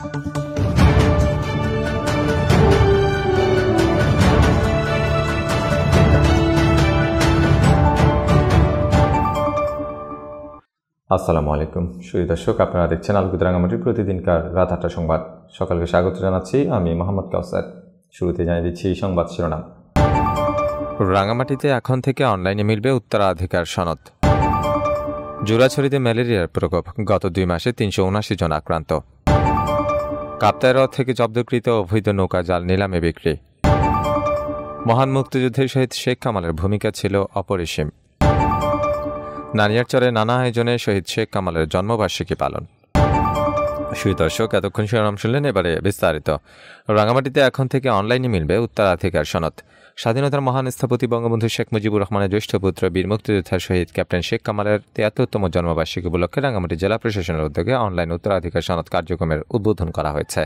আসসালামু আলাইকুম সুই দর্শক আপনারা দেখছেন আলগুদ রাঙামাটির প্রতিদিনকার রাত আটটা সংবাদ সকালকে স্বাগত জানাচ্ছি আমি মোহাম্মদ কাউসার শুরুতে জানিয়ে দিচ্ছি সংবাদ শিরোনাম রাঙামাটিতে এখন থেকে অনলাইনে মিলবে উত্তরাধিকার সনদ জোড়াছড়িতে ম্যালেরিয়ার প্রকোপ গত দুই মাসে তিনশো জন আক্রান্ত কাপ্তাই হ্রদ থেকে জব্দকৃত অবৈধ নৌকা জাল নিলামে বিক্রি মহান মুক্তিযুদ্ধের শহীদ শেখ কামালের ভূমিকা ছিল অপরিসীম নানিয়ারচরে নানা আয়োজনে শহীদ শেখ কামালের জন্মবার্ষিকী পালন সুই দর্শক এতক্ষণ শিরোনাম শুনলেন এবারে বিস্তারিত রাঙামাটিতে এখন থেকে অনলাইনে মিলবে উত্তরাধিকার সনদ স্বাধীনতার মহান স্থপতি বঙ্গবন্ধু শেখ মুজিবুর রহমানের জ্যেষ্ঠ পুত্র বীর মুক্তিযোদ্ধার শহীদ ক্যাপ্টেন শেখ কামালের তিয়াত্তরতম জন্মবার্ষিকী উপলক্ষে রাঙামাটি জেলা প্রশাসনের উদ্যোগে অনলাইন উত্তরাধিকার সনদ কার্যক্রমের উদ্বোধন করা হয়েছে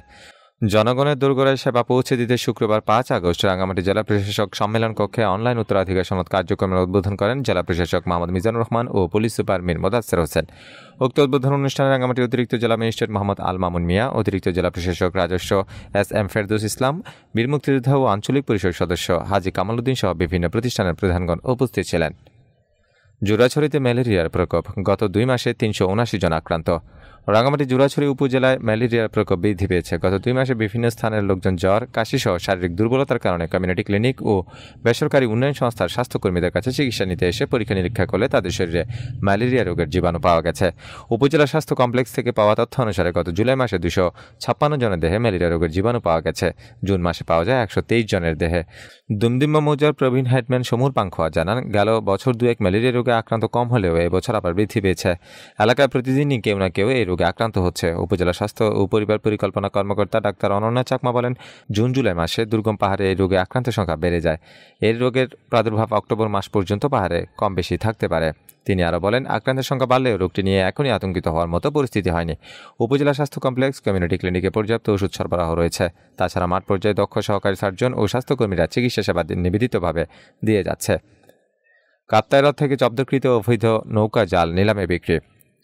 জনগণের দুর্গরায় সেবা পৌঁছে দিতে শুক্রবার পাঁচ আগস্ট রাঙ্গামাটি জেলা প্রশাসক সম্মেলন কক্ষে অনলাইন উত্তরাধিকার সনদ কার্যক্রমের উদ্বোধন করেন জেলা প্রশাসক মোহাম্মদ মিজানুর রহমান ও পুলিশ সুপার মীর মোদাসের হোসেন উক্ত উদ্বোধন অনুষ্ঠানে রাঙ্গামাটির অতিরিক্ত জেলা ম্যাজিস্ট্রেট মোহাম্মদ আল মামুন মিয়া অতিরিক্ত জেলা প্রশাসক রাজস্ব এস এম ফেরদুস ইসলাম বীর মুক্তিযোদ্ধা ও আঞ্চলিক পরিষদ সদস্য হাজি কামালউদ্দিন সহ বিভিন্ন প্রতিষ্ঠানের প্রধানগণ উপস্থিত ছিলেন জোড়াছড়িতে ম্যালেরিয়ার প্রকোপ গত দুই মাসে তিনশো জন আক্রান্ত রাঙামাটি জুরাছড়ি উপজেলায় ম্যালেরিয়ার প্রকোপ বৃদ্ধি পেয়েছে গত দুই মাসে বিভিন্ন স্থানের লোকজন জ্বর কাশিসহ শারীরিক দুর্বলতার কারণে কমিউনিটি ক্লিনিক ও বেসরকারি উন্নয়ন সংস্থার স্বাস্থ্যকর্মীদের কাছে চিকিৎসা নিতে এসে পরীক্ষা নিরীক্ষা করলে তাদের শরীরে ম্যালেরিয়া রোগের জীবাণু পাওয়া গেছে উপজেলা স্বাস্থ্য কমপ্লেক্স থেকে পাওয়া তথ্য অনুসারে গত জুলাই মাসে দুশো ছাপ্পান্ন জনের দেহে ম্যালেরিয়া রোগের জীবাণু পাওয়া গেছে জুন মাসে পাওয়া যায় একশো তেইশ জনের দেহে দুমদিম্বা মৌজার প্রবীণ হেডম্যান সমুর পাংখোয়া জানান গেল বছর দুয়েক ম্যালেরিয়া রোগে আক্রান্ত কম হলেও এবছর আবার বৃদ্ধি পেয়েছে এলাকায় প্রতিদিনই কেউ না কেউ এই রোগে আক্রান্ত হচ্ছে উপজেলা স্বাস্থ্য ও পরিবার পরিকল্পনা কর্মকর্তা ডাক্তার অনন্যা চাকমা বলেন জুন জুলাই মাসে দুর্গম পাহাড়ে এই রোগে আক্রান্তের সংখ্যা বেড়ে যায় এর রোগের প্রাদুর্ভাব অক্টোবর মাস পর্যন্ত পাহাড়ে কম বেশি থাকতে পারে তিনি আরও বলেন আক্রান্তের সংখ্যা বাড়লেও রোগটি নিয়ে এখনই আতঙ্কিত হওয়ার মতো পরিস্থিতি হয়নি উপজেলা স্বাস্থ্য কমপ্লেক্স কমিউনিটি ক্লিনিকে পর্যাপ্ত ওষুধ সরবরাহ রয়েছে তাছাড়া মাঠ পর্যায়ে দক্ষ সহকারী সার্জন ও স্বাস্থ্যকর্মীরা চিকিৎসা সেবা নিবেদিতভাবে দিয়ে যাচ্ছে কাপ্তায়রথ থেকে জব্দকৃত অবৈধ নৌকা জাল নিলামে বিক্রি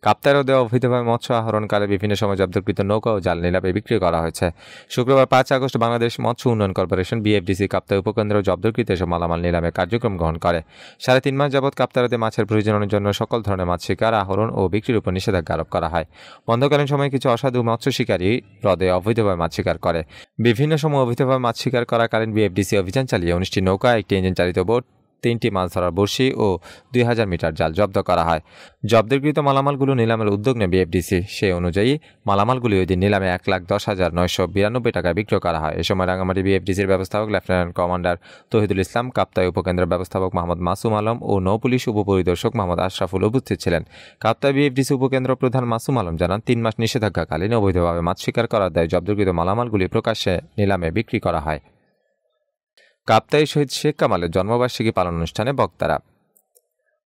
কাপ্তারও দেওয়া অবৈধভাবে মৎস্য আহরণকালে বিভিন্ন সময় জব্দকৃত নৌকা ও জাল নিলাপে বিক্রি করা হয়েছে শুক্রবার পাঁচ আগস্ট বাংলাদেশ মৎস্য উন্নয়ন কর্পোরেশন বিএফডিসি কাপ্তার উপকেন্দ্র জব্দকৃত এসব মালামাল নিলামে কার্যক্রম গ্রহণ করে সাড়ে তিন মাস যাবৎ কাপ্তারাতে মাছের প্রয়োজনের জন্য সকল ধরনের মাছ শিকার আহরণ ও বিক্রির উপর নিষেধাজ্ঞা আরোপ করা হয় বন্ধকালীন সময়ে কিছু অসাধু মৎস্য শিকারী হ্রদে অবৈধভাবে মাছ শিকার করে বিভিন্ন সময় অবৈধভাবে মাছ শিকার করাকালীন বিএফডিসি অভিযান চালিয়ে উনিশটি নৌকা একটি ইঞ্জিন চালিত বোট তিনটি মাছ ধরার বড়শি ও দুই হাজার মিটার জাল জব্দ করা হয় জব্দকৃত মালামালগুলো নিলামের উদ্যোগ নেবে বিএফডিসি সে অনুযায়ী মালামালগুলি ওই দিন নিলামে এক লাখ দশ হাজার নয়শো বিরানব্বই টাকায় বিক্রয় করা হয় এ সময় রাঙামাটি বিএফডিসির ব্যবস্থাপক লেফটেন্যান্ট কমান্ডার তহিদুল ইসলাম কাপ্তাই উপকেন্দ্রের ব্যবস্থাপক মোহাম্মদ মাসুম আলম ও নৌপুলিশ উপপরিদর্শক মোহাম্মদ আশরাফুল উপস্থিত ছিলেন কাপ্তাই বিএফডিসি উপকেন্দ্র প্রধান মাসুম আলম জানান তিন মাস নিষেধাজ্ঞাকালীন অবৈধভাবে মাছ শিকার করার দায় জব্দকৃত মালামালগুলি প্রকাশ্যে নিলামে বিক্রি করা হয় কাপ্তাই শহীদ শেখ কামালের জন্মবার্ষিকী পালন অনুষ্ঠানে বক্তারা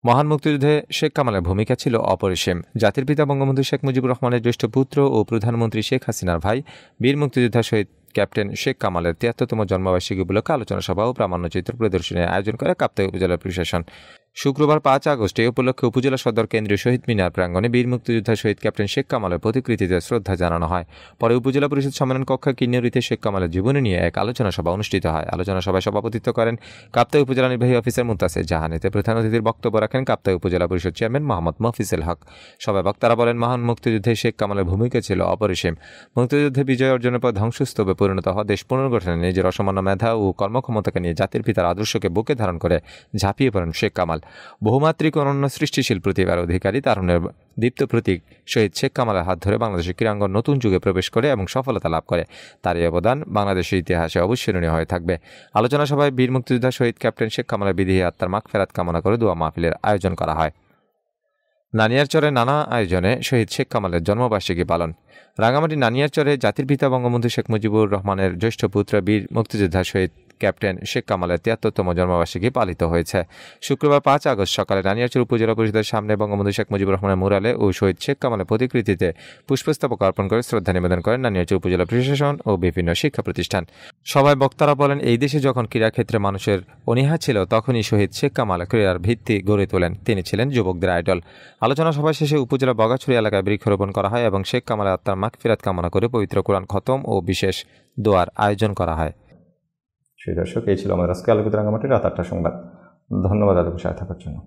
মহান মুক্তিযুদ্ধে শেখ কামালের ভূমিকা ছিল অপরিসীম জাতির পিতা বঙ্গবন্ধু শেখ মুজিবুর রহমানের জ্যেষ্ঠ পুত্র ও প্রধানমন্ত্রী শেখ হাসিনার ভাই বীর মুক্তিযোদ্ধা শহীদ ক্যাপ্টেন শেখ কামালের তিয়াত্তরতম জন্মবার্ষিকী উপলক্ষে আলোচনা সভা ও প্রামাণ্যচিত্র প্রদর্শনীর আয়োজন করে কাপ্তাই উপজেলা প্রশাসন শুক্রবার পাঁচ আগস্ট এ উপলক্ষে উপজেলা সদর কেন্দ্রীয় শহীদ মিনার প্রাঙ্গণে বীর মুক্তিযোদ্ধা শহীদ ক্যাপ্টেন শেখ কামালের প্রতিকৃতিতে শ্রদ্ধা জানানো হয় পরে উপজেলা পরিষদ সম্মেলন কক্ষে কিন্নরিতে শেখ কামালের জীবনী নিয়ে এক আলোচনা সভা অনুষ্ঠিত হয় আলোচনা সভায় সভাপতিত্ব করেন কাপ্তাই উপজেলা নির্বাহী অফিসার মুতাসির জাহান এতে প্রধান অতিথির বক্তব্য রাখেন কাপ্তাই উপজেলা পরিষদ চেয়ারম্যান মোহাম্মদ মফিসুল হক সভায় বক্তারা বলেন মহান মুক্তিযুদ্ধে শেখ কামালের ভূমিকা ছিল অপরিসীম মুক্তিযুদ্ধে বিজয় অর্জনের পর ধ্বংসস্তূপে পরিণত হওয়া দেশ পুনর্গঠনে নিজের অসামান্য মেধা ও কর্মক্ষমতাকে নিয়ে জাতির পিতার আদর্শকে বুকে ধারণ করে ঝাঁপিয়ে পড়েন শেখ কামাল বহুমাত্রিক অনন্য সৃষ্টিশীল প্রতিভার অধিকারী তারুণের দীপ্ত প্রতীক শহীদ শেখ কামালের হাত ধরে বাংলাদেশের ক্রীড়াঙ্গন নতুন যুগে প্রবেশ করে এবং সফলতা লাভ করে তার এই অবদান বাংলাদেশের ইতিহাসে অবিস্মরণীয় হয়ে থাকবে আলোচনা সভায় বীর মুক্তিযোদ্ধা শহীদ ক্যাপ্টেন শেখ কামালের বিধি আত্মার মাখ ফেরাত কামনা করে দোয়া মাহফিলের আয়োজন করা হয় নানিয়ারচরে নানা আয়োজনে শহীদ শেখ কামালের জন্মবার্ষিকী পালন রাঙামাটি নানিয়ারচরে জাতির পিতা বঙ্গবন্ধু শেখ মুজিবুর রহমানের জ্যেষ্ঠ পুত্র বীর মুক্তিযোদ্ধা শহীদ ক্যাপ্টেন শেখ কামালের তিয়াত্তরতম জন্মবার্ষিকী পালিত হয়েছে শুক্রবার পাঁচ আগস্ট সকালে রানিয়ারচুর উপজেলা পরিষদের সামনে বঙ্গবন্ধু শেখ মুজিবুর রহমানের মুরালে ও শহীদ শেখ কামালের প্রতিকৃতিতে পুষ্পস্তবক অর্পণ করে শ্রদ্ধা নিবেদন করেন রানিয়ারচুর উপজেলা প্রশাসন ও বিভিন্ন শিক্ষা প্রতিষ্ঠান সবাই বক্তারা বলেন এই দেশে যখন ক্রীড়াক্ষেত্রে মানুষের অনীহা ছিল তখনই শহীদ শেখ কামাল ক্রীড়ার ভিত্তি গড়ে তোলেন তিনি ছিলেন যুবকদের আইডল আলোচনা সভা শেষে উপজেলা বগাছড়ি এলাকায় বৃক্ষরোপণ করা হয় এবং শেখ কামালের আত্মার মাখ ফিরাত কামনা করে পবিত্র কোরআন খতম ও বিশেষ দোয়ার আয়োজন করা হয় সেই দর্শক এই ছিল আমাদের আজকে আলোকিত রাঙ্গামাটি রাত আটটা সংবাদ ধন্যবাদ আলোক সাথে থাকার জন্য